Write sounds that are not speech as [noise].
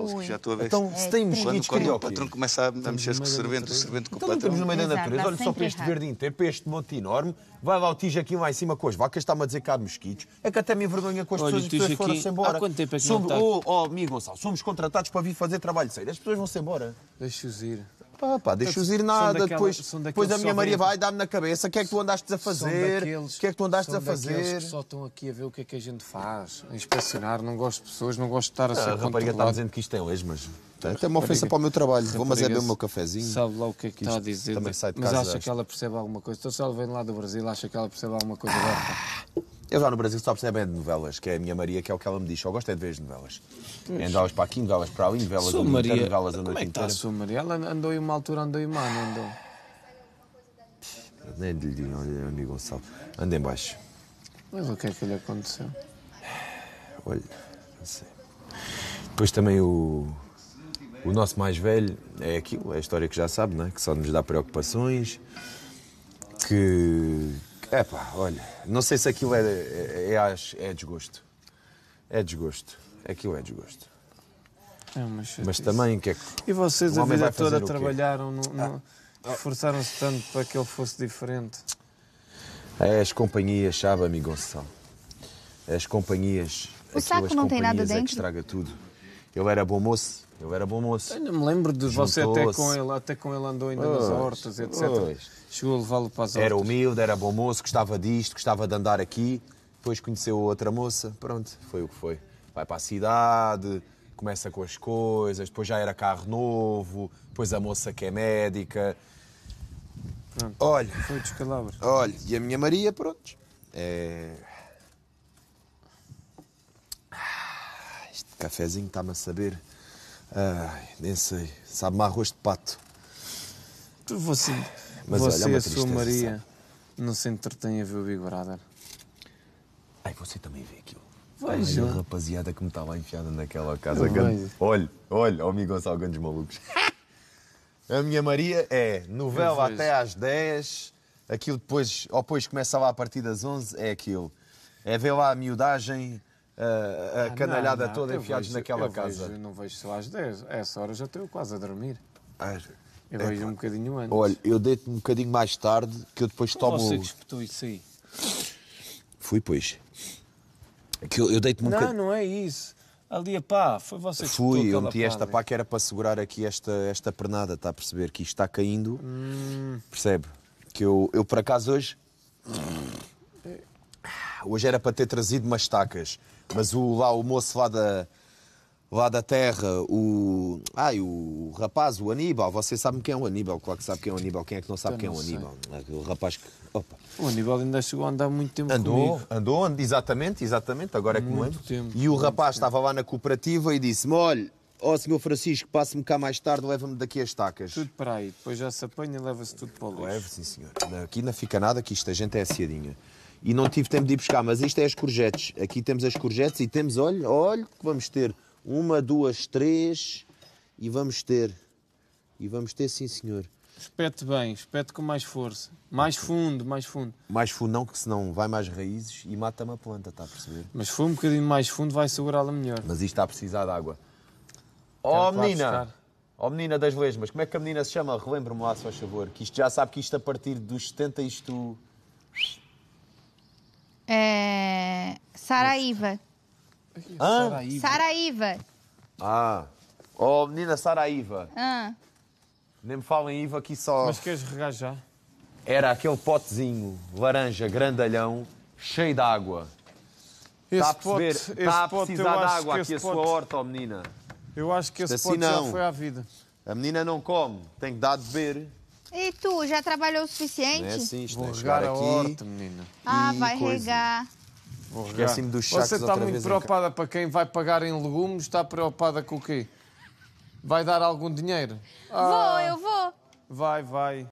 Ui. que já estou a ver. Então, é, se tem mosquitos, quando, o patrão começa a mexer-se com o servente, o servente com o então, patrão. estamos no meio da natureza, olha só para este verde inteiro, para este monte enorme, vai lá o tijo aqui lá em cima com as vacas, está-me a dizer que há mosquitos. É que até me envergonha com as olha, pessoas, que foram-se embora. Há quanto tempo é que somos, não está? Oh, oh, amigo Gonçalo, somos contratados para vir fazer trabalho sério, as pessoas vão-se embora. Deixa-os ir. Pá, pá, deixa-os ir nada, daquela, depois, depois a minha Maria vem... vai dar-me na cabeça, o que é que tu andaste a fazer, o que é que tu andaste a fazer. só estão aqui a ver o que é que a gente faz, a inspecionar, não gosto de pessoas, não gosto de estar a ah, ser A rapariga está dizendo que isto é mas... Até é uma ofensa para o meu trabalho, vou mas é o meu cafezinho. Sabe lá o que é que, está a dizer, né? mas acha que ela percebe alguma coisa. Então se ela vem lá do Brasil, acha que ela percebe alguma coisa. Ah. Eu já no Brasil só percebo é de novelas, que é a minha Maria, que é o que ela me diz. Só gosto é de ver as novelas. É novelas para aqui, novelas para ali, novelas Sou Maria. Noite, novelas a Como é que está a Sua Maria? Ela andou em uma altura, andou em uma, não andou? Nem lhe digo, amigo Gonçalo. Anda em baixo. Mas o que é que lhe aconteceu? Olha, não sei. Depois também o... O nosso mais velho é aquilo, é a história que já sabe, não é? Que só nos dá preocupações, que, é pá, olha, não sei se aquilo é, é, é, é desgosto. É desgosto. Aquilo é desgosto. É uma Mas também, que é que. E vocês a vida toda trabalharam, no, no, ah. ah. se tanto para que ele fosse diferente. As companhias, sabe, amigo Gonçalo? As companhias. O saco não tem nada dentro. É que estraga tudo. Ele era bom moço. eu era bom moço. Ainda me lembro de você até com ele, até com ele andou ainda pois, nas hortas, etc. Pois. Chegou a levá-lo para as hortas. Era humilde, era bom moço, gostava disto, gostava de andar aqui. Depois conheceu outra moça, pronto, foi o que foi. Vai para a cidade, começa com as coisas, depois já era carro novo, depois a moça que é médica. Pronto. Olha. Foi descalabro. Olha, e a minha Maria, pronto. É... Cafézinho está-me a saber. Ai, nem sei. Sabe-me arroz de pato. Tu, você, Mas você olha, é a sua Maria sabe? não se entretém a ver o Big Brother. Ai, você também vê aquilo. Veja. a é. rapaziada que me está lá enfiada naquela casa. Grande... Olha, olha, o amigo Gonçalo Malucos. [laughs] A minha Maria é novela até às 10, aquilo depois, ou depois começa lá a partir das 11, é aquilo. É ver lá a miudagem, a, ah, canalhada não, não, toda enfiados naquela casa. Vejo, não vejo só às 10. A essa hora já estou quase a dormir. Ah, eu é vejo um bocadinho antes. Olha, eu deito um bocadinho mais tarde, que eu depois tomo. Você disputou isso aí? Fui, pois. Que eu, eu deito-me um Não, não é isso. Ali a pá, foi você que Fui, eu meti esta pá que era para segurar aqui esta, esta pernada, está a perceber? Que isto está caindo. Hum. Percebe? Que eu, eu por acaso hoje. Ah, hoje era para ter trazido umas tacas, mas o, lá o moço lá da, lá da terra, o. Ai, o rapaz, o Aníbal, você sabe quem é o Aníbal, claro que sabe quem é o Aníbal, quem é que não sabe não quem é o Aníbal? É o rapaz que. Opa. O Aníbal ainda chegou a andar muito tempo andou, comigo. Andou, exatamente, exatamente, agora é que muito tempo, E o rapaz estava lá na cooperativa e disse-me: olha, ó oh, senhor Francisco, passe-me cá mais tarde, leva-me daqui as tacas. Tudo para aí, depois já se apanha e leva-se tudo para o lixo. Leve, sim senhor. Aqui não fica nada, aqui isto a gente é assiadinha e não tive tempo de ir buscar, mas isto é as courgettes. Aqui temos as courgettes e temos, olha, olha que vamos ter uma, duas, três e vamos ter. E vamos ter, sim senhor. Espete bem, espete com mais força. Mais fundo, mais fundo. Mais fundo não, que senão vai mais raízes e mata-me a planta, está a perceber? Mas fui um bocadinho mais fundo, vai segurá-la melhor. Mas isto está a precisar de água. Oh, menina! Oh, menina das lesmas, como é que a menina se chama? relembro me lá, se faz favor. Que isto já sabe que isto a partir dos 70, isto é... Saraiva. Hã? Saraiva. Ah. Oh, menina Saraiva. Hã? Nem me falem Iva aqui só. Mas queres regar já? Era aquele potezinho, laranja, grandalhão, cheio de água. Está a perceber? Está a precisar de água aqui a sua horta, oh, menina. Eu acho que esse assim pote já foi à vida. A menina não come, tem que dar de beber. E tu, já trabalhou o suficiente? É sim, isto Vou é regar a aqui. horta, menina. Ah, e vai coisa. regar. Esqueci-me dos sacos Você está muito preocupada em... para quem vai pagar em legumes, está preocupada com o quê? Vai dar algum dinheiro? Ah, vou, eu vou. Vai, vai.